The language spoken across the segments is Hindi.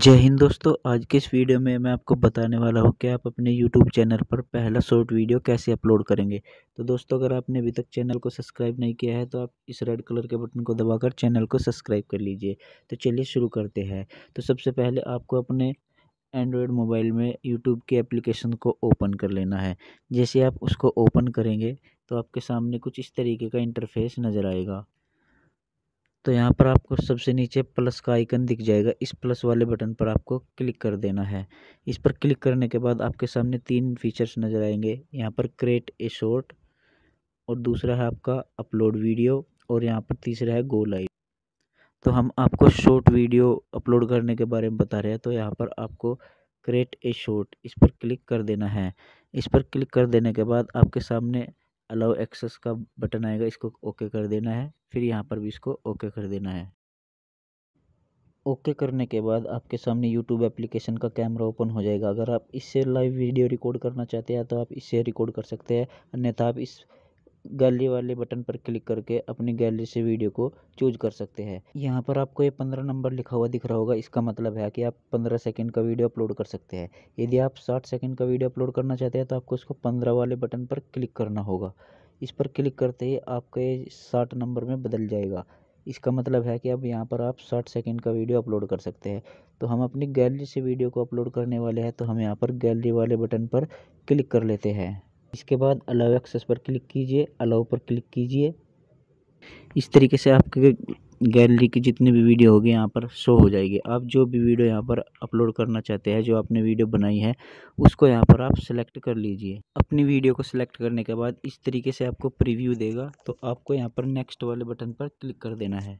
जय हिंद दोस्तों आज के इस वीडियो में मैं आपको बताने वाला हूँ कि आप अपने यूट्यूब चैनल पर पहला शॉर्ट वीडियो कैसे अपलोड करेंगे तो दोस्तों अगर आपने अभी तक चैनल को सब्सक्राइब नहीं किया है तो आप इस रेड कलर के बटन को दबाकर चैनल को सब्सक्राइब कर लीजिए तो चलिए शुरू करते हैं तो सबसे पहले आपको अपने एंड्रॉयड मोबाइल में यूट्यूब के एप्लीकेशन को ओपन कर लेना है जैसे आप उसको ओपन करेंगे तो आपके सामने कुछ इस तरीके का इंटरफेस नज़र आएगा तो यहाँ पर आपको सबसे नीचे प्लस का आइकन दिख जाएगा इस प्लस वाले बटन पर आपको क्लिक कर देना है इस पर क्लिक करने के बाद आपके सामने तीन फीचर्स नज़र आएंगे यहाँ पर क्रिएट ए शॉर्ट और दूसरा है आपका अपलोड वीडियो और यहाँ पर तीसरा है गो लाइव तो हम आपको शॉर्ट वीडियो अपलोड करने के बारे में बता रहे हैं तो यहाँ पर आपको क्रिएट ए शॉर्ट इस पर क्लिक कर देना है इस पर क्लिक कर देने के बाद आपके सामने अलाउ एक्सेस का बटन आएगा इसको ओके कर देना है फिर यहाँ पर भी इसको ओके कर देना है ओके करने के बाद आपके सामने यूट्यूब एप्लीकेशन का कैमरा ओपन हो जाएगा अगर आप इससे लाइव वीडियो रिकॉर्ड करना चाहते हैं तो आप इससे रिकॉर्ड कर सकते हैं अन्यथा आप इस गैलरी वाले बटन पर क्लिक करके अपनी गैलरी से वीडियो को चूज कर सकते हैं यहाँ पर आपको ये पंद्रह नंबर लिखा हुआ दिख रहा होगा इसका मतलब है कि आप पंद्रह सेकंड का वीडियो अपलोड कर सकते हैं यदि आप साठ सेकंड का वीडियो अपलोड करना चाहते हैं तो आपको इसको पंद्रह वाले बटन पर क्लिक करना होगा इस पर क्लिक करते ही आपका ये साठ नंबर में बदल जाएगा इसका मतलब है कि अब यहाँ पर आप साठ सेकेंड का वीडियो अपलोड कर सकते हैं तो हम अपनी गैलरी से वीडियो को अपलोड करने वाले हैं तो हम यहाँ पर गैलरी वाले बटन पर क्लिक कर लेते हैं इसके बाद अलाउ एक्सेस पर क्लिक कीजिए अलाउ पर क्लिक कीजिए इस तरीके से आपके गैलरी की जितनी भी वीडियो होगी यहाँ पर शो हो जाएगी आप जो भी वीडियो यहाँ पर अपलोड करना चाहते हैं जो आपने वीडियो बनाई है उसको यहाँ पर आप सेलेक्ट कर लीजिए अपनी वीडियो को सिलेक्ट करने के बाद इस तरीके से आपको प्रीव्यू देगा तो आपको यहाँ पर नेक्स्ट वाले बटन पर क्लिक कर देना है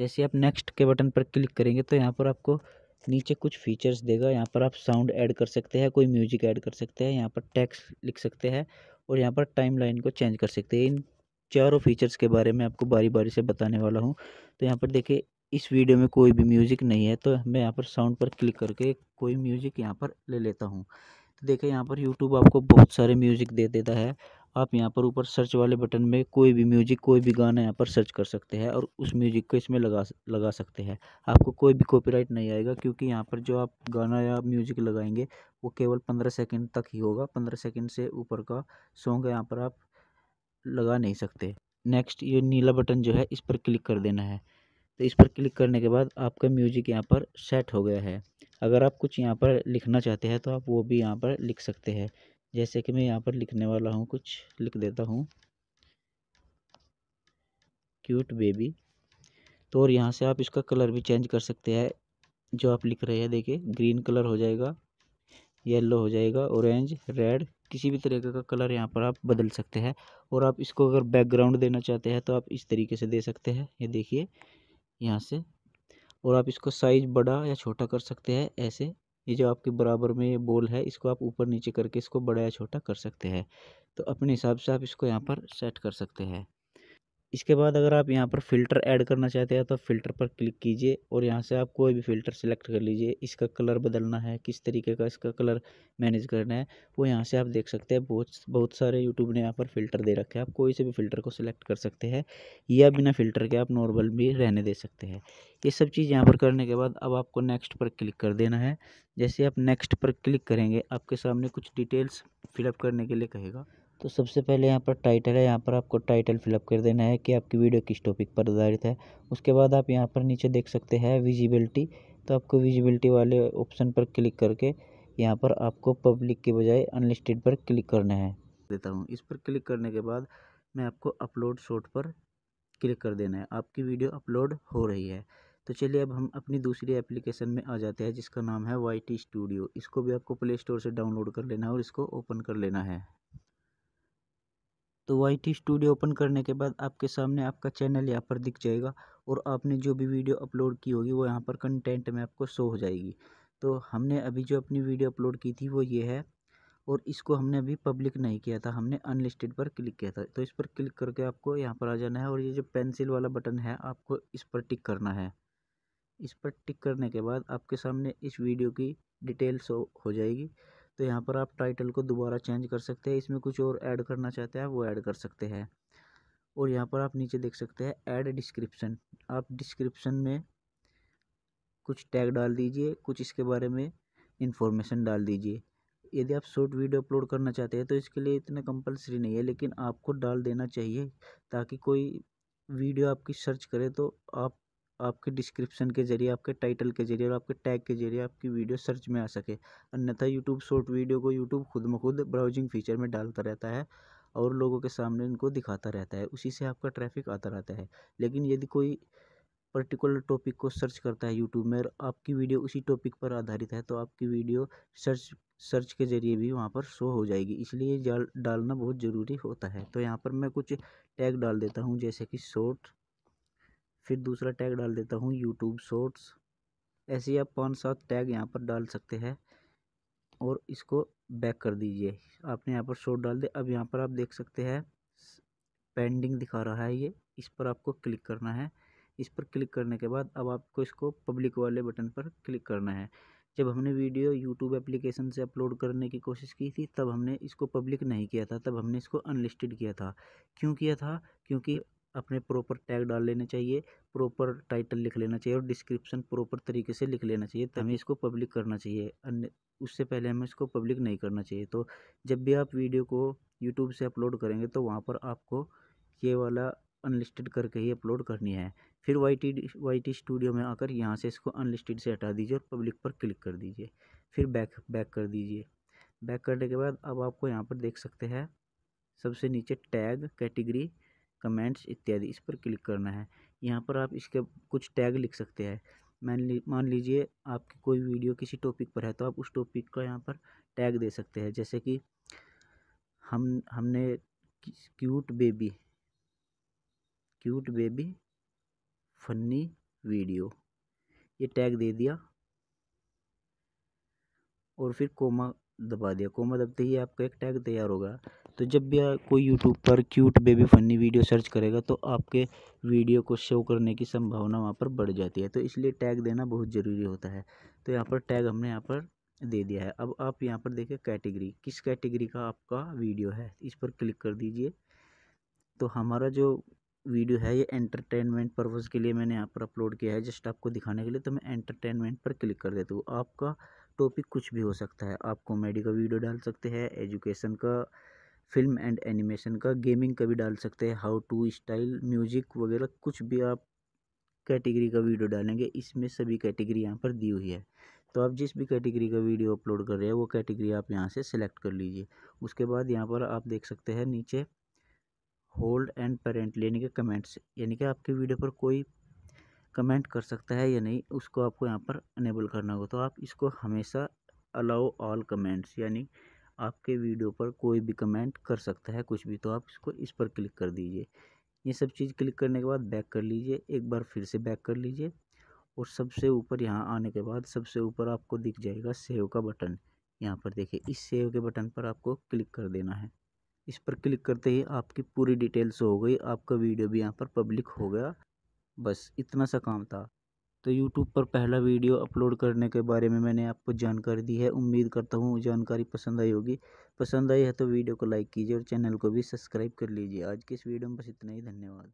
जैसे आप नेक्स्ट के बटन पर क्लिक करेंगे तो यहाँ पर आपको नीचे कुछ फीचर्स देगा यहाँ पर आप साउंड ऐड कर सकते हैं कोई म्यूजिक ऐड कर सकते हैं यहाँ पर टैक्स लिख सकते हैं और यहाँ पर टाइम लाइन को चेंज कर सकते हैं इन चारों फीचर्स के बारे में आपको बारी बारी से बताने वाला हूँ तो यहाँ पर देखिए इस वीडियो में कोई भी म्यूज़िक नहीं है तो मैं यहाँ पर साउंड पर क्लिक करके कोई म्यूज़िक यहाँ पर ले लेता हूँ तो देखिए यहाँ पर यूट्यूब आपको बहुत सारे म्यूज़िक दे देता है आप यहाँ पर ऊपर सर्च वाले बटन में कोई भी म्यूजिक कोई भी गाना यहाँ पर सर्च कर सकते हैं और उस म्यूजिक को इसमें लगा लगा सकते हैं आपको कोई भी कॉपीराइट नहीं आएगा क्योंकि यहाँ पर जो आप गाना या म्यूजिक लगाएंगे वो केवल पंद्रह सेकेंड तक ही होगा पंद्रह सेकेंड से ऊपर का सॉन्ग यहाँ पर आप लगा नहीं सकते नेक्स्ट ये नीला बटन जो है इस पर क्लिक कर देना है तो इस पर क्लिक करने के बाद आपका म्यूजिक यहाँ पर सेट हो गया है अगर आप कुछ यहाँ पर लिखना चाहते हैं तो आप वो भी यहाँ पर लिख सकते हैं जैसे कि मैं यहाँ पर लिखने वाला हूँ कुछ लिख देता हूँ क्यूट बेबी तो और यहाँ से आप इसका कलर भी चेंज कर सकते हैं जो आप लिख रहे हैं देखिए ग्रीन कलर हो जाएगा येलो हो जाएगा ऑरेंज रेड किसी भी तरीके का कलर यहाँ पर आप बदल सकते हैं और आप इसको अगर बैकग्राउंड देना चाहते हैं तो आप इस तरीके से दे सकते हैं ये देखिए यहाँ से और आप इसको साइज बड़ा या छोटा कर सकते हैं ऐसे ये जो आपके बराबर में ये बोल है इसको आप ऊपर नीचे करके इसको बड़ा या छोटा कर सकते हैं तो अपने हिसाब से आप इसको यहाँ पर सेट कर सकते हैं इसके बाद अगर आप यहाँ पर फ़िल्टर ऐड करना चाहते हैं तो फ़िल्टर पर क्लिक कीजिए और यहाँ से आप कोई भी फ़िल्टर सेलेक्ट कर लीजिए इसका कलर बदलना है किस तरीके का इसका कलर मैनेज करना है वो यहाँ से आप देख सकते हैं बहुत बहुत सारे यूट्यूब ने यहाँ पर फ़िल्टर दे रखे हैं आप कोई से भी फ़िल्टर को सिलेक्ट कर सकते हैं या बिना फ़िल्टर के आप नॉर्मल भी रहने दे सकते हैं ये सब चीज़ यहाँ पर करने के बाद अब आपको नेक्स्ट पर क्लिक कर देना है जैसे आप नेक्स्ट पर क्लिक करेंगे आपके सामने कुछ डिटेल्स फिलअप करने के लिए कहेगा तो सबसे पहले यहाँ पर टाइटल है यहाँ पर आपको टाइटल फिलअप कर देना है कि आपकी वीडियो किस टॉपिक पर आधारित है उसके बाद आप यहाँ पर नीचे देख सकते हैं विजिबिलिटी तो आपको विजिबिलिटी वाले ऑप्शन पर क्लिक करके यहाँ पर आपको पब्लिक के बजाय अनलिस्टेड पर क्लिक करना है देता हूँ इस पर क्लिक करने के बाद मैं आपको अपलोड शॉट पर क्लिक कर देना है आपकी वीडियो अपलोड हो रही है तो चलिए अब हम अपनी दूसरी एप्लीकेशन में आ जाते हैं जिसका नाम है वाई टी स्टूडियो इसको भी आपको प्ले स्टोर से डाउनलोड कर लेना है और इसको ओपन कर लेना है तो वाई टी स्टूडियो ओपन करने के बाद आपके सामने आपका चैनल यहाँ पर दिख जाएगा और आपने जो भी वीडियो अपलोड की होगी वो यहाँ पर कंटेंट में आपको शो हो जाएगी तो हमने अभी जो अपनी वीडियो अपलोड की थी वो ये है और इसको हमने अभी पब्लिक नहीं किया था हमने अनलिस्टेड पर क्लिक किया था तो इस पर क्लिक करके आपको यहाँ पर आ जाना है और ये जो पेंसिल वाला बटन है आपको इस पर टिक करना है इस पर टिक करने के बाद आपके सामने इस वीडियो की डिटेल्स हो जाएगी तो यहाँ पर आप टाइटल को दोबारा चेंज कर सकते हैं इसमें कुछ और ऐड करना चाहते हैं वो ऐड कर सकते हैं और यहाँ पर आप नीचे देख सकते हैं ऐड डिस्क्रिप्शन आप डिस्क्रिप्शन में कुछ टैग डाल दीजिए कुछ इसके बारे में इन्फॉर्मेशन डाल दीजिए यदि आप शॉर्ट वीडियो अपलोड करना चाहते हैं तो इसके लिए इतना कंपलसरी नहीं है लेकिन आपको डाल देना चाहिए ताकि कोई वीडियो आपकी सर्च करे तो आप आपके डिस्क्रिप्शन के जरिए आपके टाइटल के जरिए और आपके टैग के जरिए आपकी वीडियो सर्च में आ सके अन्यथा यूट्यूब शॉर्ट वीडियो को यूट्यूब खुद ब खुद ब्राउजिंग फीचर में डालता रहता है और लोगों के सामने इनको दिखाता रहता है उसी से आपका ट्रैफिक आता रहता है लेकिन यदि कोई पर्टिकुलर टॉपिक को सर्च करता है यूट्यूब में और आपकी वीडियो उसी टॉपिक पर आधारित है तो आपकी वीडियो सर्च सर्च के ज़रिए भी वहाँ पर शो हो जाएगी इसलिए डालना बहुत ज़रूरी होता है तो यहाँ पर मैं कुछ टैग डाल देता हूँ जैसे कि शॉर्ट फिर दूसरा टैग डाल देता हूँ यूट्यूब शॉर्ट्स ऐसे ही आप पाँच सात टैग यहाँ पर डाल सकते हैं और इसको बैक कर दीजिए आपने यहाँ पर शॉर्ट डाल दे अब यहाँ पर आप देख सकते हैं पेंडिंग दिखा रहा है ये इस पर आपको क्लिक करना है इस पर क्लिक करने के बाद अब आपको इसको पब्लिक वाले बटन पर क्लिक करना है जब हमने वीडियो यूट्यूब एप्लीकेशन से अपलोड करने की कोशिश की थी तब हमने इसको पब्लिक नहीं किया था तब हमने इसको अनलिस्टेड किया था क्यों किया था क्योंकि अपने प्रॉपर टैग डाल लेने चाहिए प्रॉपर टाइटल लिख लेना चाहिए और डिस्क्रिप्शन प्रॉपर तरीके से लिख लेना चाहिए हमें हम्म। इसको पब्लिक करना चाहिए अन्य उससे पहले हमें इसको पब्लिक नहीं करना चाहिए तो जब भी आप वीडियो को यूट्यूब से अपलोड करेंगे तो वहाँ पर आपको ये वाला अनलिस्टेड करके ही अपलोड करनी है फिर Y T Y T studio में आकर यहाँ से इसको अनलिस्टेड से हटा दीजिए और पब्लिक पर क्लिक कर दीजिए फिर बैक बैक कर दीजिए बैक करने के बाद अब आपको यहाँ पर देख सकते हैं सबसे नीचे टैग कैटेगरी कमेंट्स इत्यादि इस पर क्लिक करना है यहाँ पर आप इसके कुछ टैग लिख सकते हैं मान ली मान लीजिए आपकी कोई वीडियो किसी टॉपिक पर है तो आप उस टॉपिक का यहाँ पर टैग दे सकते हैं जैसे कि हम हमने cute baby cute baby funny video ये टैग दे दिया और फिर कोमा दबा दिया कोमा दबते ही आपका एक टैग तैयार होगा तो जब भी कोई यूट्यूब पर cute baby funny video search करेगा तो आपके वीडियो को शो करने की संभावना वहाँ पर बढ़ जाती है तो इसलिए टैग देना बहुत ज़रूरी होता है तो यहाँ पर टैग हमने यहाँ पर दे दिया है अब आप यहाँ पर देखिए कैटेगरी किस कैटेगरी का आपका वीडियो है इस पर क्लिक कर दीजिए तो हमारा जो वीडियो है ये एंटरटेनमेंट पर्पज़ के लिए मैंने यहाँ पर अपलोड किया है जस्ट आपको दिखाने के लिए तो मैं एंटरटेनमेंट पर क्लिक कर देता हूँ आपका टॉपिक कुछ भी हो सकता है आप कॉमेडी का वीडियो डाल सकते हैं एजुकेशन का फिल्म एंड एनिमेशन का गेमिंग का भी डाल सकते हैं हाउ टू स्टाइल म्यूजिक वगैरह कुछ भी आप कैटेगरी का वीडियो डालेंगे इसमें सभी कैटेगरी यहाँ पर दी हुई है तो आप जिस भी कैटेगरी का वीडियो अपलोड कर रहे हैं वो कैटेगरी आप यहाँ से सेलेक्ट कर लीजिए उसके बाद यहाँ पर आप देख सकते हैं नीचे होल्ड एंड पेरेंट यानी कि कमेंट्स यानी कि आपके वीडियो पर कोई कमेंट कर सकता है या नहीं उसको आपको यहाँ पर अनेबल करना होगा तो आप इसको हमेशा अलाउ ऑल कमेंट्स यानी आपके वीडियो पर कोई भी कमेंट कर सकता है कुछ भी तो आप इसको इस पर क्लिक कर दीजिए ये सब चीज़ क्लिक करने के बाद बैक कर लीजिए एक बार फिर से बैक कर लीजिए और सबसे ऊपर यहाँ आने के बाद सबसे ऊपर आपको दिख जाएगा सेव का बटन यहाँ पर देखिए इस सेव के बटन पर आपको क्लिक कर देना है इस पर क्लिक करते ही आपकी पूरी डिटेल्स हो गई आपका वीडियो भी यहाँ पर पब्लिक हो गया बस इतना सा काम था तो यूट्यूब पर पहला वीडियो अपलोड करने के बारे में मैंने आपको जानकारी दी है उम्मीद करता हूँ जानकारी पसंद आई होगी पसंद आई है तो वीडियो को लाइक कीजिए और चैनल को भी सब्सक्राइब कर लीजिए आज के इस वीडियो में बस इतना ही धन्यवाद